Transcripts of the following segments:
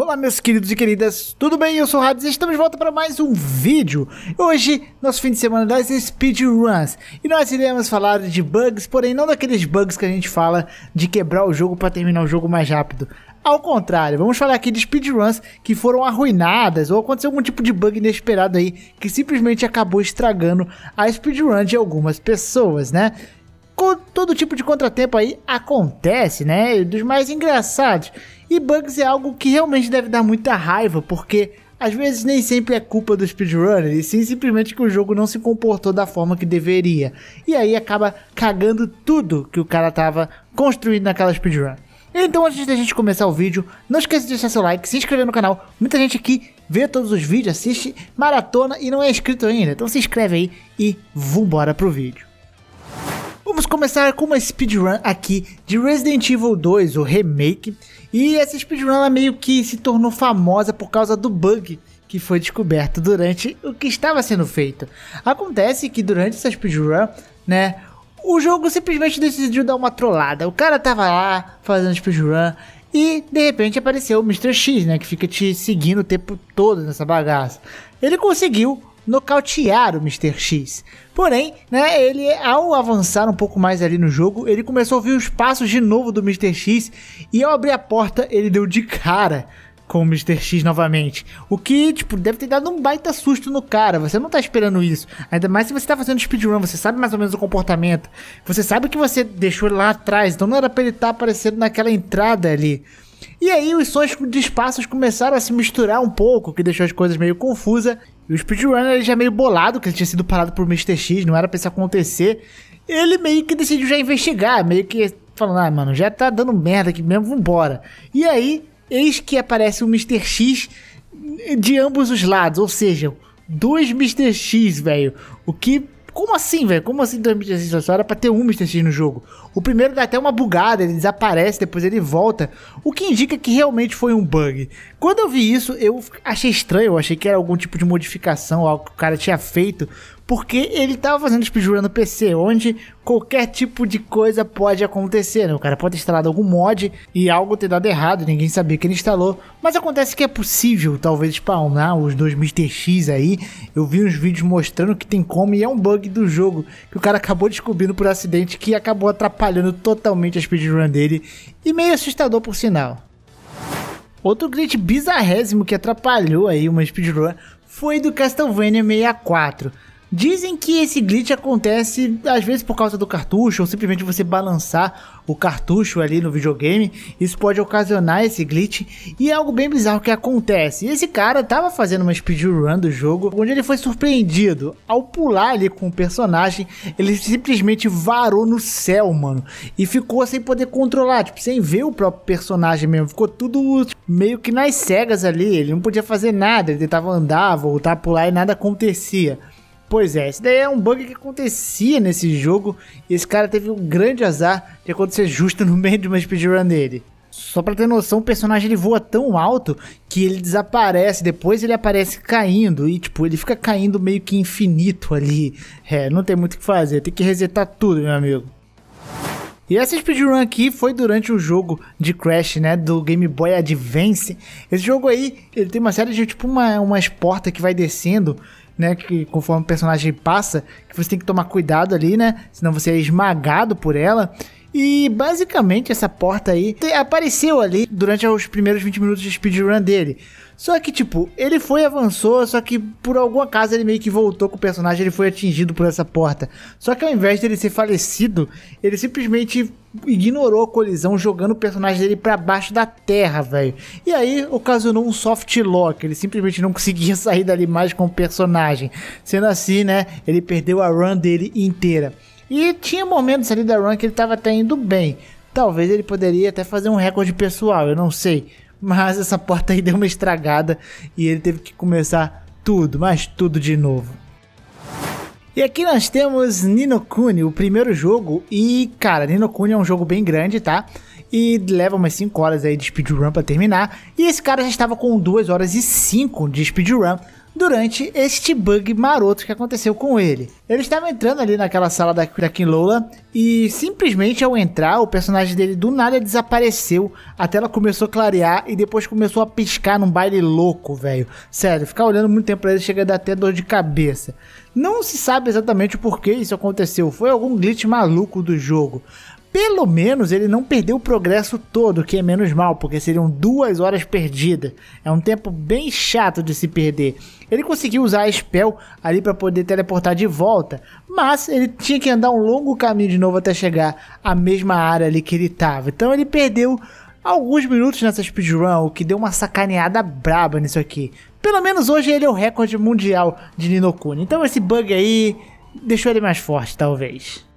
Olá meus queridos e queridas, tudo bem? Eu sou o Hades e estamos de volta para mais um vídeo. Hoje, nosso fim de semana das speedruns. E nós iremos falar de bugs, porém não daqueles bugs que a gente fala de quebrar o jogo para terminar o jogo mais rápido. Ao contrário, vamos falar aqui de speedruns que foram arruinadas ou aconteceu algum tipo de bug inesperado aí que simplesmente acabou estragando a speedrun de algumas pessoas, né? todo tipo de contratempo aí acontece, né? Dos mais engraçados. E bugs é algo que realmente deve dar muita raiva, porque às vezes nem sempre é culpa do speedrunner, e sim simplesmente que o jogo não se comportou da forma que deveria. E aí acaba cagando tudo que o cara tava construindo naquela speedrun. Então, antes da gente começar o vídeo, não esqueça de deixar seu like, se inscrever no canal. Muita gente aqui vê todos os vídeos, assiste maratona e não é inscrito ainda. Então se inscreve aí e vambora pro vídeo. Vamos começar com uma speedrun aqui de Resident Evil 2, o remake, e essa speedrun meio que se tornou famosa por causa do bug que foi descoberto durante o que estava sendo feito. Acontece que durante essa speedrun, né, o jogo simplesmente decidiu dar uma trollada. O cara tava lá fazendo speedrun e de repente apareceu o Mr. X, né, que fica te seguindo o tempo todo nessa bagaça. Ele conseguiu nocautear o Mr. X. Porém, né, ele ao avançar um pouco mais ali no jogo, ele começou a ouvir os passos de novo do Mr. X e ao abrir a porta, ele deu de cara com o Mr. X novamente. O que, tipo, deve ter dado um baita susto no cara. Você não tá esperando isso. Ainda mais se você tá fazendo speedrun, você sabe mais ou menos o comportamento. Você sabe que você deixou ele lá atrás, então não era pra ele estar tá aparecendo naquela entrada ali. E aí os sons de espaços começaram a se misturar um pouco, o que deixou as coisas meio confusas. E o Speedrunner ele já meio bolado, que ele tinha sido parado por Mr. X, não era pra isso acontecer. Ele meio que decidiu já investigar, meio que falando, ah, mano, já tá dando merda aqui mesmo, vambora. E aí, eis que aparece o Mr. X de ambos os lados, ou seja, dois Mr. X, velho. O que. Como assim, velho? Como assim dois Mr. X? Só era pra ter um Mr. X no jogo. O primeiro dá até uma bugada, ele desaparece, depois ele volta, o que indica que realmente foi um bug. Quando eu vi isso, eu achei estranho, eu achei que era algum tipo de modificação, algo que o cara tinha feito, porque ele estava fazendo speedrun tipo, no PC, onde qualquer tipo de coisa pode acontecer, né? O cara pode ter instalado algum mod e algo ter dado errado, ninguém sabia que ele instalou. Mas acontece que é possível, talvez, spawnar os 2000 TX aí. Eu vi uns vídeos mostrando que tem como e é um bug do jogo que o cara acabou descobrindo por acidente que acabou atrapalhando atrapalhando totalmente a speedrun dele e meio assustador por sinal. Outro glitch bizarrésimo que atrapalhou aí uma speedrun foi do Castlevania 64. Dizem que esse glitch acontece às vezes por causa do cartucho ou simplesmente você balançar o cartucho ali no videogame, isso pode ocasionar esse glitch e é algo bem bizarro que acontece. E esse cara estava fazendo uma speedrun do jogo, onde ele foi surpreendido ao pular ali com o personagem, ele simplesmente varou no céu, mano, e ficou sem poder controlar, tipo, sem ver o próprio personagem mesmo, ficou tudo tipo, meio que nas cegas ali, ele não podia fazer nada, ele tentava andar, voltar, pular e nada acontecia. Pois é, esse daí é um bug que acontecia nesse jogo e esse cara teve um grande azar de acontecer justo no meio de uma speedrun dele. Só pra ter noção, o personagem ele voa tão alto que ele desaparece, depois ele aparece caindo e tipo, ele fica caindo meio que infinito ali. É, não tem muito o que fazer, tem que resetar tudo, meu amigo. E essa speedrun aqui foi durante o jogo de Crash, né, do Game Boy Advance. Esse jogo aí, ele tem uma série de tipo uma, umas portas que vai descendo, né, que conforme o personagem passa, que você tem que tomar cuidado ali, né, senão você é esmagado por ela. E basicamente essa porta aí apareceu ali durante os primeiros 20 minutos de speedrun dele. Só que, tipo, ele foi avançou, só que por algum acaso ele meio que voltou com o personagem, ele foi atingido por essa porta. Só que ao invés dele ser falecido, ele simplesmente ignorou a colisão, jogando o personagem dele para baixo da terra, velho. E aí ocasionou um soft lock, ele simplesmente não conseguia sair dali mais com o personagem. Sendo assim, né, ele perdeu a run dele inteira. E tinha momentos ali da run que ele tava até indo bem. Talvez ele poderia até fazer um recorde pessoal, eu não sei mas essa porta aí deu uma estragada e ele teve que começar tudo, mas tudo de novo. E aqui nós temos Ninokuni, o primeiro jogo, e cara, Ninokuni é um jogo bem grande, tá? E leva umas 5 horas aí de speedrun pra terminar, e esse cara já estava com 2 horas e 5 de speedrun, durante este bug maroto que aconteceu com ele. Ele estava entrando ali naquela sala da, da Kim Lola e simplesmente ao entrar, o personagem dele do nada desapareceu. A tela começou a clarear e depois começou a piscar num baile louco, velho. Sério, ficar olhando muito tempo pra ele chega a dar até dor de cabeça. Não se sabe exatamente o porquê isso aconteceu, foi algum glitch maluco do jogo. Pelo menos ele não perdeu o progresso todo, que é menos mal, porque seriam duas horas perdidas. É um tempo bem chato de se perder. Ele conseguiu usar a spell ali para poder teleportar de volta, mas ele tinha que andar um longo caminho de novo até chegar à mesma área ali que ele estava. Então ele perdeu alguns minutos nessa speedrun, o que deu uma sacaneada braba nisso aqui. Pelo menos hoje ele é o recorde mundial de Ninokuni. Então esse bug aí deixou ele mais forte, talvez.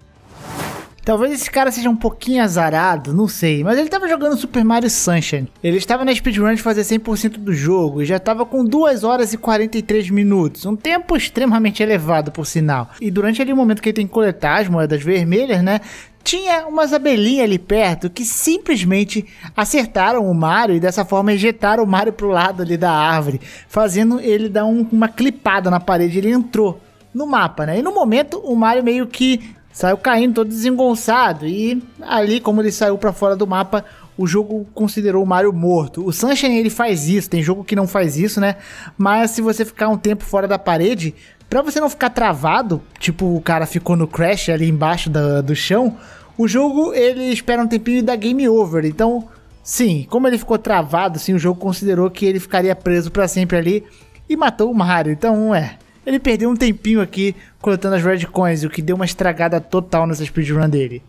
Talvez esse cara seja um pouquinho azarado, não sei. Mas ele tava jogando Super Mario Sunshine. Ele estava na speedrun de fazer 100% do jogo e já estava com 2 horas e 43 minutos. Um tempo extremamente elevado, por sinal. E durante aquele momento que ele tem que coletar as moedas vermelhas, né? tinha umas abelhinhas ali perto que simplesmente acertaram o Mario e dessa forma ejetaram o Mario pro lado ali da árvore, fazendo ele dar um, uma clipada na parede. Ele entrou no mapa, né? E no momento o Mario meio que Saiu caindo todo desengonçado e ali, como ele saiu para fora do mapa, o jogo considerou o Mario morto. O Sunshine ele faz isso, tem jogo que não faz isso, né? Mas se você ficar um tempo fora da parede, para você não ficar travado, tipo o cara ficou no crash ali embaixo do, do chão, o jogo ele espera um tempinho e dá game over. Então, sim, como ele ficou travado, sim, o jogo considerou que ele ficaria preso para sempre ali e matou o Mario. Então, é. Ele perdeu um tempinho aqui coletando as Red Coins, o que deu uma estragada total nessa speedrun dele.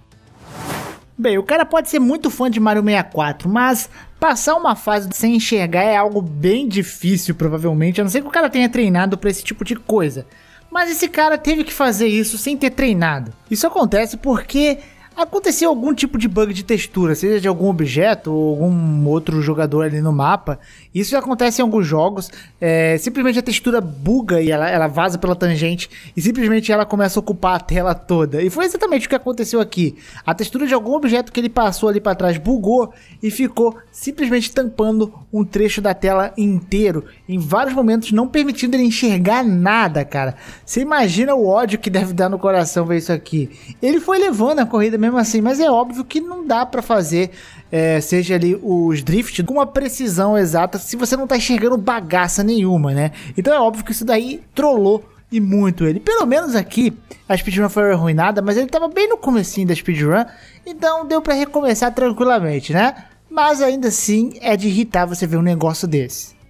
Bem, o cara pode ser muito fã de Mario 64, mas passar uma fase sem enxergar é algo bem difícil, provavelmente, a não ser que o cara tenha treinado para esse tipo de coisa. Mas esse cara teve que fazer isso sem ter treinado. Isso acontece porque aconteceu algum tipo de bug de textura, seja de algum objeto ou algum outro jogador ali no mapa. Isso já acontece em alguns jogos. É, simplesmente a textura buga e ela, ela vaza pela tangente e simplesmente ela começa a ocupar a tela toda. E foi exatamente o que aconteceu aqui. A textura de algum objeto que ele passou ali para trás bugou e ficou simplesmente tampando um trecho da tela inteiro, em vários momentos, não permitindo ele enxergar nada, cara. Você imagina o ódio que deve dar no coração ver isso aqui. Ele foi levando a corrida mesmo assim. Mas é óbvio que não dá para fazer, é, seja ali os drifts, com uma precisão exata, se você não tá enxergando bagaça nenhuma, né? Então é óbvio que isso daí trollou e muito ele. Pelo menos aqui, a speedrun foi arruinada, mas ele tava bem no comecinho da speedrun, então deu para recomeçar tranquilamente, né? Mas ainda assim, é de irritar você ver um negócio desse.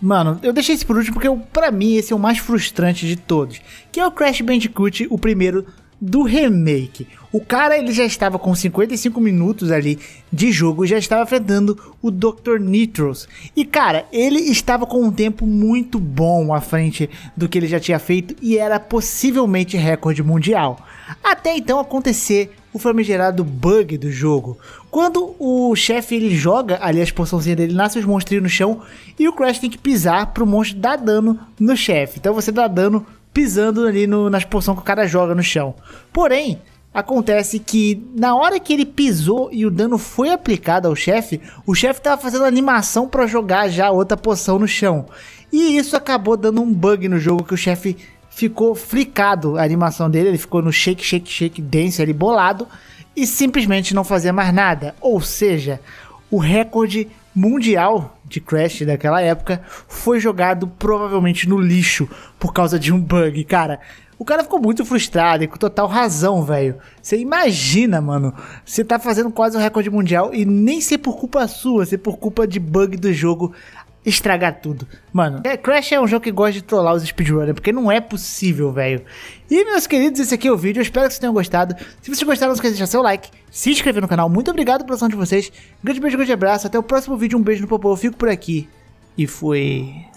Mano, eu deixei esse por último porque eu, pra mim esse é o mais frustrante de todos, que é o Crash Bandicoot, o primeiro do remake. O cara ele já estava com 55 minutos ali de jogo, já estava enfrentando o Dr. Nitros. E cara, ele estava com um tempo muito bom à frente do que ele já tinha feito e era possivelmente recorde mundial. Até então acontecer o famigerado bug do jogo. Quando o chefe ele joga ali as poçãozinhas dele, nasce os monstrinhos no chão e o Crash tem que pisar o monstro dar dano no chefe. Então você dá dano pisando ali no, nas porções que o cara joga no chão. Porém, acontece que na hora que ele pisou e o dano foi aplicado ao chefe, o chefe estava fazendo animação para jogar já outra poção no chão. E isso acabou dando um bug no jogo que o chefe ficou fricado a animação dele, ele ficou no shake, shake, shake, dance ali bolado e simplesmente não fazia mais nada. Ou seja, o recorde mundial de Crash daquela época foi jogado provavelmente no lixo por causa de um bug, cara. O cara ficou muito frustrado e com total razão, velho. Você imagina, mano. Você tá fazendo quase um recorde mundial e nem ser por culpa sua, ser é por culpa de bug do jogo, estragar tudo. Mano, é, Crash é um jogo que gosta de trollar os speedrunners, porque não é possível, velho. E, meus queridos, esse aqui é o vídeo. Eu espero que vocês tenham gostado. Se vocês gostaram, não esqueça de deixar seu like, se inscrever no canal. Muito obrigado pela ação de vocês. Um grande beijo, um grande abraço. Até o próximo vídeo. Um beijo no popô. Eu fico por aqui. E fui...